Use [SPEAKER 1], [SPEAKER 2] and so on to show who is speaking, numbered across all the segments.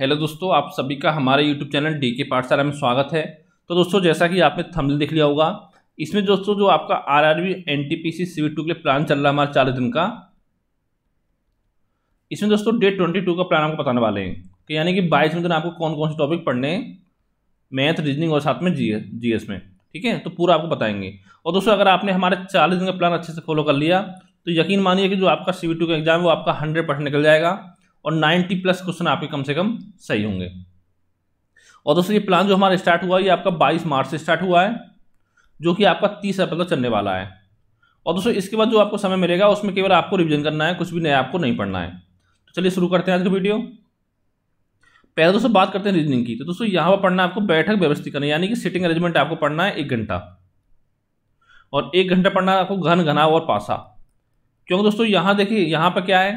[SPEAKER 1] hello दोस्तों आप सभी का हमारे यूट्यूब चैनल डी के पाठशाला में स्वागत है तो दोस्तों जैसा कि आपने थंबनेल देख लिया होगा इसमें दोस्तों जो आपका R R B N T P C C two के लिए प्लान चल रहा है हमारा चालीस दिन का इसमें दोस्तों डेट ट्वेंटी टू का प्लान आपको बताने वाले हैं कि यानी कि बाईस दिन आपको कौन कौन से टॉपिक पढ़ने हैं मैथ रीजनिंग और साथ में जी जी एस में ठीक है तो पूरा आपको बताएंगे और दोस्तों अगर आपने हमारे चालीस दिन का प्लान अच्छे से फॉलो कर लिया तो यकीन मानिए कि जो आपका सी टू का एग्ज़ाम है वो आपका हंड्रेड परसेंट निकल जाएगा और 90 प्लस क्वेश्चन आपके कम से कम सही होंगे और दोस्तों ये प्लान जो हमारा स्टार्ट हुआ ये आपका 22 मार्च से स्टार्ट हुआ है जो कि आपका 30 अप्रैल तक चलने वाला है और दोस्तों इसके बाद जो आपको समय मिलेगा उसमें केवल आपको रिविजन करना है कुछ भी नया आपको नहीं पढ़ना है तो चलिए शुरू करते हैं आज की वीडियो पहले दोस्तों बात करते हैं रीजनिंग की तो दोस्तों यहाँ पर पढ़ना है आपको बैठक व्यवस्थित करना यानी कि सिटिंग अरेंजमेंट आपको पढ़ना है एक घंटा और एक घंटा पढ़ना है आपको घन घना और पासा क्योंकि दोस्तों यहाँ देखिए यहाँ पर क्या है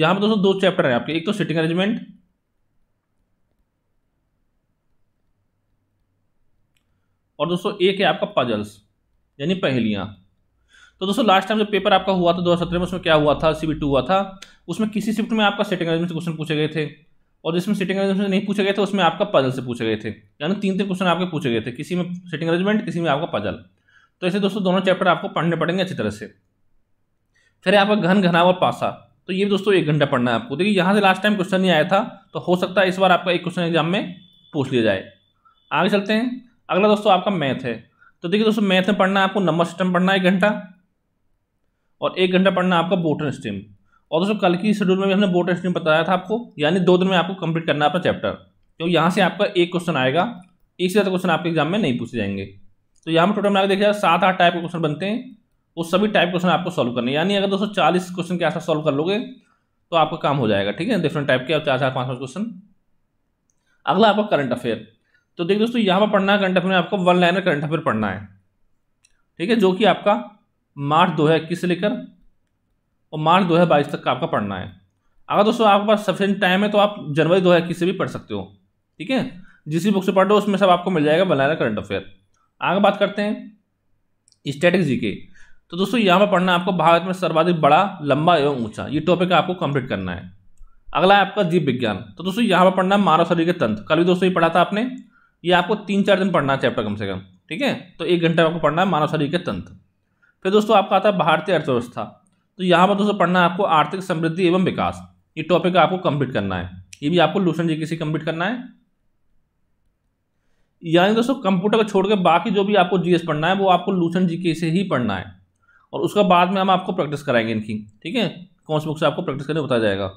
[SPEAKER 1] यहां पे दोस्तों दो चैप्टर है आपके एक तो सिटिंग अरेंजमेंट और दोस्तों एक है आपका पजल्स यानी पहलियां तो दोस्तों लास्ट टाइम जो पेपर आपका हुआ था दो हजार सत्रह में उसमें क्या हुआ था सी टू हुआ था उसमें किसी शिफ्ट में आपका सेटिंग अरेंजमेंट से क्वेश्चन पूछे गए थे और जिसमें सेटिंग अरेंजमेंट नहीं पूछे गए थे उसमें आपका पजल से पूछे गए थे यानी तीन तीन क्वेश्चन आपके पूछे गए थे किसी में सेटिंग अरेंजमेंट किसी में आपका पजल तो ऐसे दोस्तों दोनों चैप्टर आपको पढ़ने पड़ेंगे अच्छी तरह से फिर आपका घन घना और पासा तो ये भी दोस्तों एक घंटा पढ़ना है आपको देखिए यहाँ से लास्ट टाइम क्वेश्चन नहीं आया था तो हो सकता है इस बार आपका एक क्वेश्चन एग्जाम में पूछ लिया जाए आगे चलते हैं अगला दोस्तों आपका मैथ है तो देखिए दोस्तों मैथ में पढ़ना है आपको नंबर सिस्टम पढ़ना है एक घंटा और एक घंटा पढ़ना आपका बोटन स्टीम और दोस्तों कल की शेड्यूल में भी हमने बोटन स्टीम बताया था आपको यानी दो दिन में आपको कंप्लीट करना है अपना चैप्टर तो यहाँ से आपका एक क्वेश्चन आएगा एक से ज़्यादा क्वेश्चन आपके एग्जाम में नहीं पूछे जाएंगे तो यहाँ पर टोटल मिला देखिए सात आठ टाइप के क्वेश्चन बनते हैं उस सभी टाइप क्वेश्चन आपको सॉल्व करने यानी अगर दोस्तों चालीस क्वेश्चन के आसपास सॉल्व कर लोगे तो आपका काम हो जाएगा ठीक है डिफरेंट टाइप के और चार चार पाँच पाँच क्वेश्चन अगला आपका करंट अफेयर तो देखिए दोस्तों यहाँ पर पढ़ना है करंट अफेयर में आपको वन लाइनर करंट अफेयर पढ़ना है ठीक है जो कि आपका मार्च दो हज़ार इक्कीस से लेकर और मार्च दो हज़ार बाईस तक का आपका पढ़ना है अगर दोस्तों आपके पास सफिशेंट टाइम है तो आप जनवरी दो हज़ार इक्कीस से भी पढ़ सकते हो ठीक है जिस बुक से पढ़ रहे हो उसमें सब आपको मिल जाएगा वन लाइनर करंट अफेयर आगे बात करते हैं स्टैटिक जी के तो दोस्तों यहाँ पर पढ़ना है आपको भारत में सर्वाधिक बड़ा लंबा एवं ऊंचा ये टॉपिक आपको कंप्लीट करना है अगला है आपका जीव विज्ञान तो दोस्तों यहाँ पर पढ़ना है मानव शरीर के तंत्र कल भी दोस्तों ये पढ़ा था आपने ये आपको तीन चार दिन पढ़ना है चैप्टर कम से कम ठीक है तो एक घंटा आपको पढ़ना है मानव शरीर के तंत्र फिर दोस्तों आपका आता है भारतीय अर्थव्यवस्था तो यहाँ पर दोस्तों पढ़ना है आपको आर्थिक समृद्धि एवं विकास ये टॉपिक आपको कंप्लीट करना है ये भी आपको लूसन जी से कंप्लीट करना है यानी दोस्तों कंप्यूटर को छोड़ के बाकी जो भी आपको जीएस पढ़ना है वो आपको लूसन जी से ही पढ़ना है और उसका बाद में हम आपको प्रैक्टिस कराएंगे इनकी ठीक है कौन से बुक से आपको प्रैक्टिस करने बताया जाएगा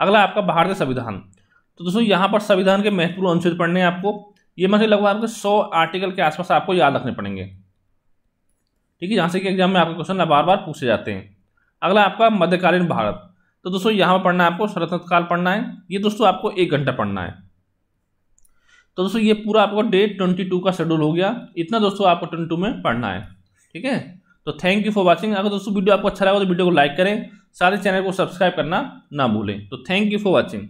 [SPEAKER 1] अगला आपका भारतीय संविधान तो दोस्तों यहाँ पर संविधान के महत्वपूर्ण अनुच्छेद पढ़ने हैं आपको ये मतलब लगभग आपके सौ आर्टिकल के आसपास आपको याद रखने पड़ेंगे ठीक है यहाँ से कि एग्जाम में आपके क्वेश्चन बार बार पूछे जाते हैं अगला आपका मध्यकालीन भारत तो दोस्तों यहाँ पर पढ़ना है आपको स्वतंत्र काल पढ़ना है ये दोस्तों आपको एक घंटा पढ़ना है तो दोस्तों ये पूरा आपका डेट ट्वेंटी टू का शेड्यूल हो गया इतना दोस्तों आपको ट्वेंटी टू में पढ़ना है ठीक है तो थैंक यू फॉर वॉचिंग अगर दोस्तों वीडियो आपको अच्छा लगा तो वीडियो को लाइक करें सारे चैनल को सब्सक्राइब करना ना भूलें तो थैंक यू फॉर वॉचिंग